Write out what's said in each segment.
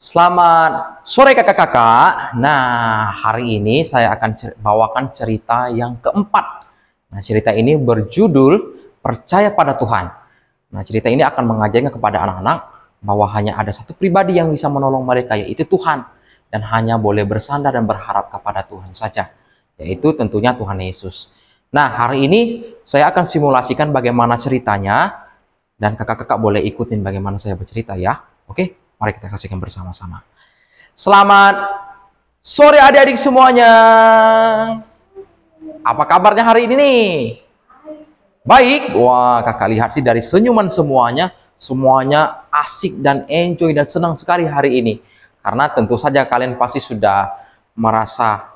Selamat sore kakak-kakak. Nah, hari ini saya akan cer bawakan cerita yang keempat. Nah, cerita ini berjudul Percaya pada Tuhan. Nah, cerita ini akan mengajarkan kepada anak-anak bahwa hanya ada satu pribadi yang bisa menolong mereka, yaitu Tuhan. Dan hanya boleh bersandar dan berharap kepada Tuhan saja, yaitu tentunya Tuhan Yesus. Nah, hari ini saya akan simulasikan bagaimana ceritanya, dan kakak-kakak boleh ikutin bagaimana saya bercerita ya. Oke, Mari kita saksikan bersama-sama. Selamat sore adik-adik semuanya. Apa kabarnya hari ini nih? Baik. Wah, kakak lihat sih dari senyuman semuanya, semuanya asik dan enjoy dan senang sekali hari ini. Karena tentu saja kalian pasti sudah merasa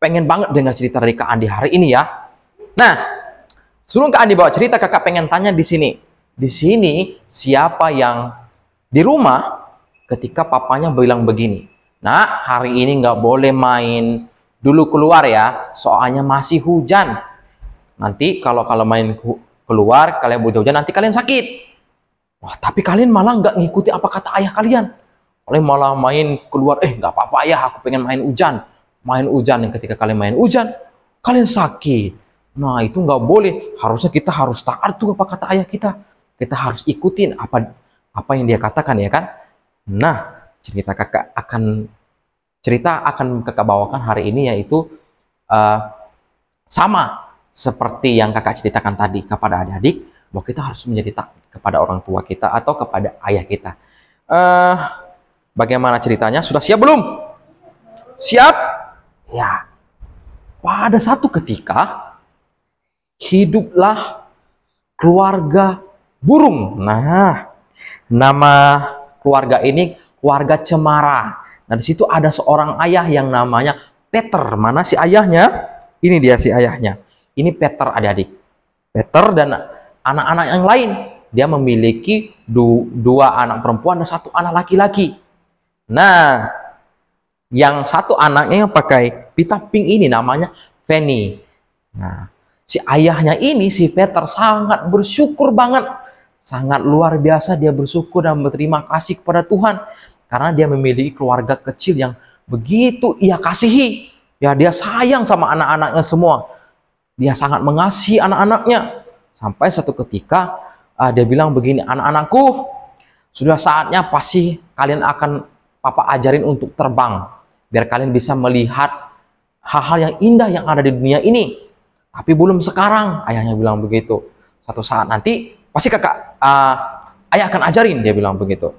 pengen banget dengan cerita dari Kak Andi hari ini ya. Nah, sebelum Kak Andi bawa cerita, kakak pengen tanya di sini. Di sini, siapa yang di rumah ketika papanya bilang begini, nah hari ini nggak boleh main dulu keluar ya, soalnya masih hujan. Nanti kalau kalau main keluar, kalian butuh hujan, nanti kalian sakit. Wah, tapi kalian malah nggak ngikuti apa kata ayah kalian. Kalian malah main keluar, eh nggak apa-apa ayah, aku pengen main hujan. Main hujan, yang ketika kalian main hujan, kalian sakit. Nah, itu nggak boleh. Harusnya kita harus taat tuh apa kata ayah kita. Kita harus ikutin apa apa yang dia katakan ya kan. Nah, cerita kakak akan cerita akan kakak bawakan hari ini yaitu uh, sama seperti yang kakak ceritakan tadi kepada adik-adik bahwa kita harus menjadi takut kepada orang tua kita atau kepada ayah kita. Uh, bagaimana ceritanya? Sudah siap belum? Siap? Ya. Pada satu ketika hiduplah keluarga burung. Nah, nama keluarga ini keluarga cemara. Nah, di situ ada seorang ayah yang namanya Peter. Mana si ayahnya? Ini dia si ayahnya. Ini Peter adik-adik. Peter dan anak-anak yang lain. Dia memiliki du dua anak perempuan dan satu anak laki-laki. Nah, yang satu anaknya yang pakai pita pink ini namanya Fanny. Nah, si ayahnya ini, si Peter sangat bersyukur banget sangat luar biasa dia bersyukur dan berterima kasih kepada Tuhan karena dia memiliki keluarga kecil yang begitu ia kasihi. Ya, dia sayang sama anak-anaknya semua. Dia sangat mengasihi anak-anaknya. Sampai satu ketika uh, dia bilang begini, "Anak-anakku, sudah saatnya pasti kalian akan papa ajarin untuk terbang biar kalian bisa melihat hal-hal yang indah yang ada di dunia ini." Tapi belum sekarang, ayahnya bilang begitu. Satu saat nanti Pasti kakak, uh, ayah akan ajarin. Dia bilang begitu.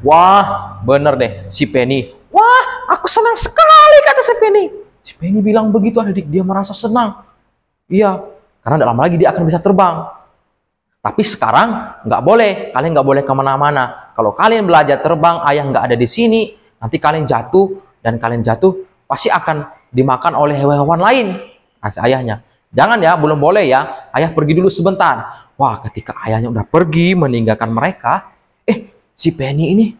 Wah, bener deh si Penny. Wah, aku senang sekali kata si Penny. Si Penny bilang begitu adik, dia merasa senang. Iya, karena dalam lama lagi dia akan bisa terbang. Tapi sekarang nggak boleh, kalian nggak boleh kemana-mana. Kalau kalian belajar terbang, ayah nggak ada di sini, nanti kalian jatuh dan kalian jatuh pasti akan dimakan oleh hewan-hewan lain. Nah, ayahnya, Jangan ya, belum boleh ya. Ayah pergi dulu sebentar. Wah, ketika ayahnya udah pergi meninggalkan mereka, eh, si Penny ini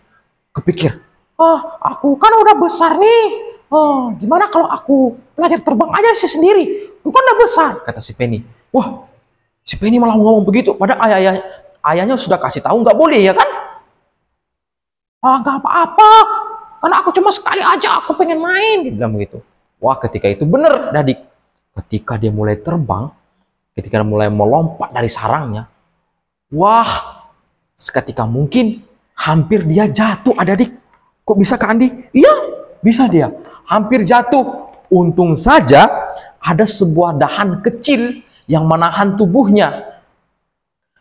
kepikir, ah, aku kan udah besar nih. Oh, gimana kalau aku belajar terbang aja sih sendiri? Aku kan udah besar, kata si Penny. Wah, si Penny malah ngomong begitu. Padahal ayah ayahnya, ayahnya sudah kasih tahu nggak boleh ya kan? Ah, nggak apa-apa. Karena aku cuma sekali aja aku pengen main. Dia bilang begitu. Wah, ketika itu bener. Dadik, Ketika dia mulai terbang, ketika dia mulai melompat dari sarangnya, wah, seketika mungkin hampir dia jatuh. ada adik kok bisa Kak Andi? Iya, bisa dia. Hampir jatuh. Untung saja ada sebuah dahan kecil yang menahan tubuhnya.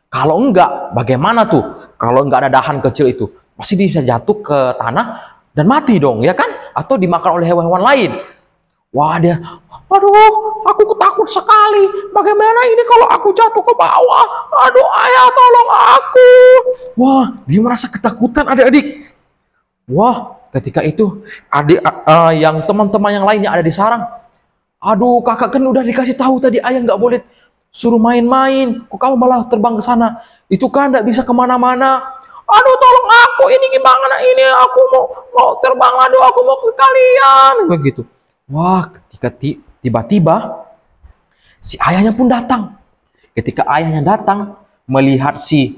Kalau enggak, bagaimana tuh? Kalau enggak ada dahan kecil itu, pasti dia bisa jatuh ke tanah dan mati dong, ya kan? Atau dimakan oleh hewan-hewan lain. Wah, dia Aduh, aku ketakut sekali. Bagaimana ini kalau aku jatuh ke bawah? Aduh, ayah tolong aku. Wah, dia merasa ketakutan adik-adik. Wah, ketika itu adik uh, yang teman-teman yang lainnya ada di sarang. Aduh, kakak kan udah dikasih tahu tadi ayah nggak boleh suruh main-main. Kok kamu malah terbang ke sana? Itu kan nggak bisa kemana-mana aduh tolong aku ini gimana ini aku mau mau terbang aduh aku mau ke kalian begitu wah ketika Tiba-tiba si ayahnya pun datang. Ketika ayahnya datang melihat si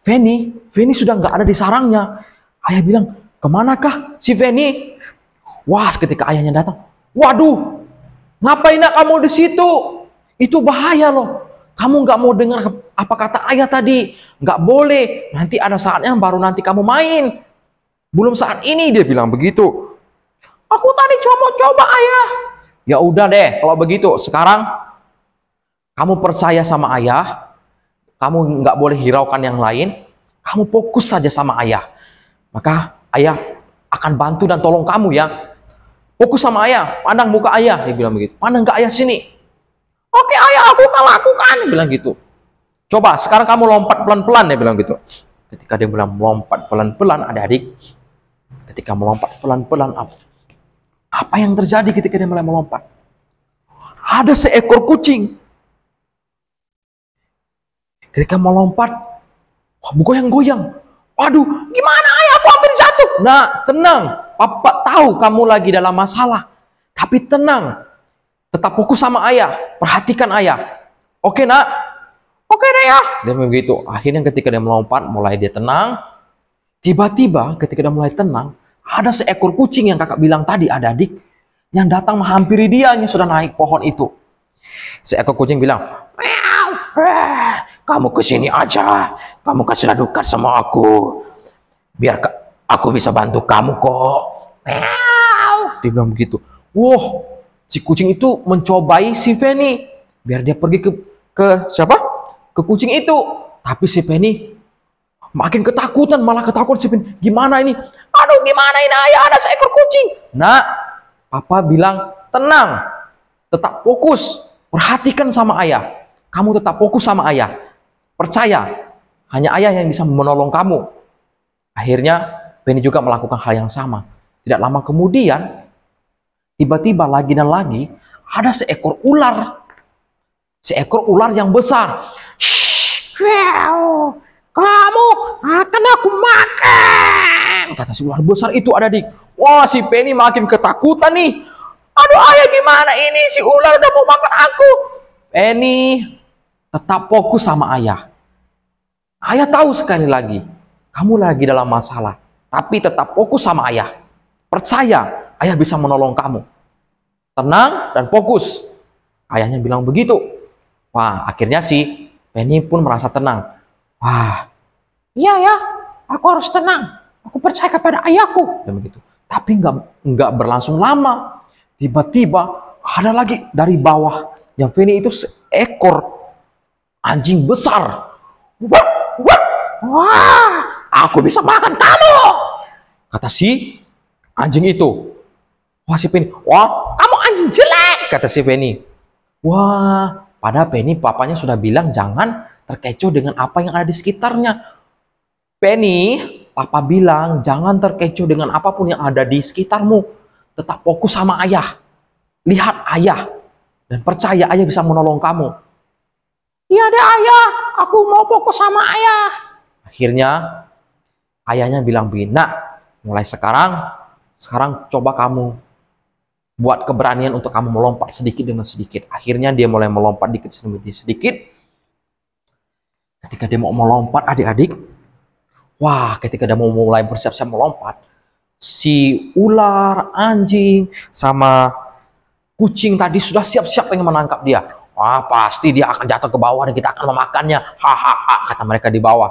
Feni, Feni sudah nggak ada di sarangnya. Ayah bilang, kemanakah si Feni? Wah, ketika ayahnya datang, waduh, ngapain nak kamu di situ? Itu bahaya loh. Kamu nggak mau dengar apa kata ayah tadi. Nggak boleh. Nanti ada saatnya baru nanti kamu main. Belum saat ini dia bilang begitu. Aku tadi coba-coba ayah. Ya udah deh, kalau begitu sekarang kamu percaya sama ayah, kamu nggak boleh hiraukan yang lain, kamu fokus saja sama ayah. Maka ayah akan bantu dan tolong kamu ya. Fokus sama ayah, pandang muka ayah, dia bilang begitu. Pandang ke ayah sini. Oke ayah, aku akan lakukan, dia bilang gitu. Coba sekarang kamu lompat pelan-pelan, dia bilang gitu. Ketika dia bilang lompat pelan-pelan, adik-adik, ketika melompat pelan-pelan, apa yang terjadi ketika dia mulai melompat? Ada seekor kucing. Ketika melompat, yang goyang Waduh, gimana ayah aku hampir jatuh. Nah, tenang. Papa tahu kamu lagi dalam masalah. Tapi tenang. Tetap fokus sama ayah. Perhatikan ayah. Oke, nak. Oke, nak ya. Dia begitu. Akhirnya ketika dia melompat, mulai dia tenang. Tiba-tiba ketika dia mulai tenang, ada seekor kucing yang kakak bilang tadi, ada adik, yang datang menghampiri dia yang sudah naik pohon itu. Seekor kucing bilang, Meow, eh, kamu kesini aja, kamu kasih dukat sama aku, biar aku bisa bantu kamu kok. Meow, dia bilang begitu. Wah, si kucing itu mencobai si Feni, biar dia pergi ke ke siapa? Ke kucing itu. Tapi si Feni makin ketakutan, malah ketakutan si Feni. Gimana ini? Aduh, gimana ini ayah ada seekor kucing? Nak, papa bilang tenang, tetap fokus, perhatikan sama ayah. Kamu tetap fokus sama ayah. Percaya, hanya ayah yang bisa menolong kamu. Akhirnya, Benny juga melakukan hal yang sama. Tidak lama kemudian, tiba-tiba lagi dan lagi, ada seekor ular. Seekor ular yang besar. Shhh, kamu akan aku makan. Kata si ular besar itu ada di. Wah si Penny makin ketakutan nih. Aduh ayah gimana ini si ular udah mau makan aku. Penny tetap fokus sama ayah. Ayah tahu sekali lagi. Kamu lagi dalam masalah. Tapi tetap fokus sama ayah. Percaya ayah bisa menolong kamu. Tenang dan fokus. Ayahnya bilang begitu. Wah akhirnya si Penny pun merasa tenang Ah, iya ya, aku harus tenang. Aku percaya kepada ayahku. Dan ya, begitu. Tapi nggak nggak berlangsung lama. Tiba-tiba ada lagi dari bawah. Yang Feni itu seekor anjing besar. Wah, wah, wah, aku bisa makan kamu. Kata si anjing itu. Wah si Feni. wah kamu anjing jelek, kata si Feni. Wah, pada Feni papanya sudah bilang jangan terkecoh dengan apa yang ada di sekitarnya. Penny, papa bilang jangan terkecoh dengan apapun yang ada di sekitarmu. Tetap fokus sama ayah. Lihat ayah. Dan percaya ayah bisa menolong kamu. Iya deh ayah, aku mau fokus sama ayah. Akhirnya ayahnya bilang begini, nak mulai sekarang, sekarang coba kamu buat keberanian untuk kamu melompat sedikit demi sedikit. Akhirnya dia mulai melompat dikit demi sedikit Ketika dia mau melompat, adik-adik, wah, ketika dia mau mulai bersiap-siap melompat, si ular, anjing, sama kucing tadi sudah siap-siap ingin menangkap dia. Wah, pasti dia akan jatuh ke bawah dan kita akan memakannya. Hahaha, kata mereka di bawah.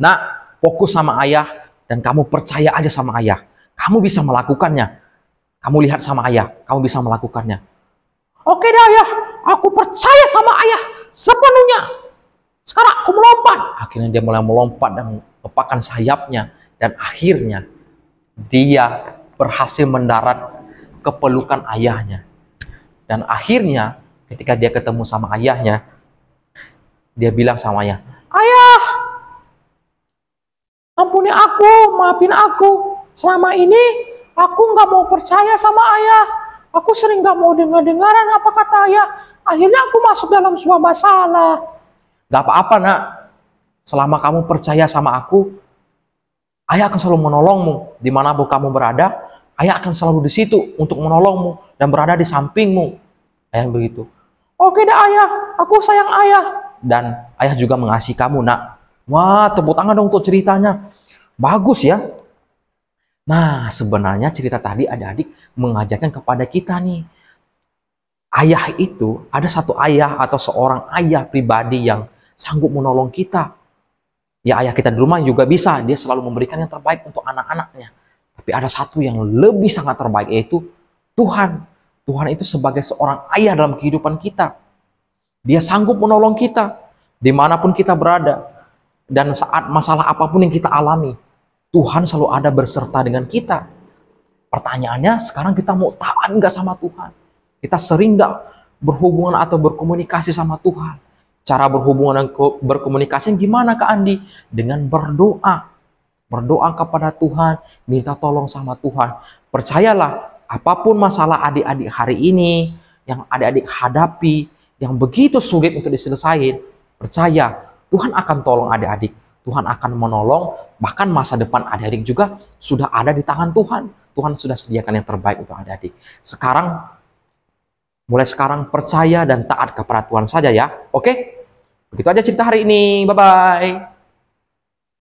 Nah fokus sama ayah dan kamu percaya aja sama ayah. Kamu bisa melakukannya. Kamu lihat sama ayah, kamu bisa melakukannya. Oke deh ayah, aku percaya sama ayah sepenuhnya. Sekarang aku melompat. Akhirnya dia mulai melompat dan lepakan sayapnya. Dan akhirnya dia berhasil mendarat ke pelukan ayahnya. Dan akhirnya ketika dia ketemu sama ayahnya, dia bilang sama ayah, Ayah, ampuni aku, maafin aku. Selama ini aku nggak mau percaya sama ayah. Aku sering nggak mau dengar-dengaran apa kata ayah. Akhirnya aku masuk dalam sebuah masalah. Gak apa-apa nak, selama kamu percaya sama aku, ayah akan selalu menolongmu. di Dimanapun kamu berada, ayah akan selalu di situ untuk menolongmu dan berada di sampingmu. Ayah begitu. Oke dah ayah, aku sayang ayah. Dan ayah juga mengasihi kamu nak. Wah, tepuk tangan dong untuk ceritanya. Bagus ya. Nah, sebenarnya cerita tadi adik-adik mengajarkan kepada kita nih. Ayah itu, ada satu ayah atau seorang ayah pribadi yang sanggup menolong kita. Ya ayah kita di rumah juga bisa, dia selalu memberikan yang terbaik untuk anak-anaknya. Tapi ada satu yang lebih sangat terbaik yaitu Tuhan. Tuhan itu sebagai seorang ayah dalam kehidupan kita. Dia sanggup menolong kita dimanapun kita berada. Dan saat masalah apapun yang kita alami, Tuhan selalu ada berserta dengan kita. Pertanyaannya, sekarang kita mau taat nggak sama Tuhan? Kita sering nggak berhubungan atau berkomunikasi sama Tuhan? Cara berhubungan dan berkomunikasi gimana Kak Andi? Dengan berdoa. Berdoa kepada Tuhan, minta tolong sama Tuhan. Percayalah, apapun masalah adik-adik hari ini, yang adik-adik hadapi, yang begitu sulit untuk diselesaikan percaya Tuhan akan tolong adik-adik. Tuhan akan menolong, bahkan masa depan adik-adik juga sudah ada di tangan Tuhan. Tuhan sudah sediakan yang terbaik untuk adik-adik. Sekarang Mulai sekarang percaya dan taat kepada Tuhan saja ya. Oke? Begitu aja cerita hari ini. Bye-bye.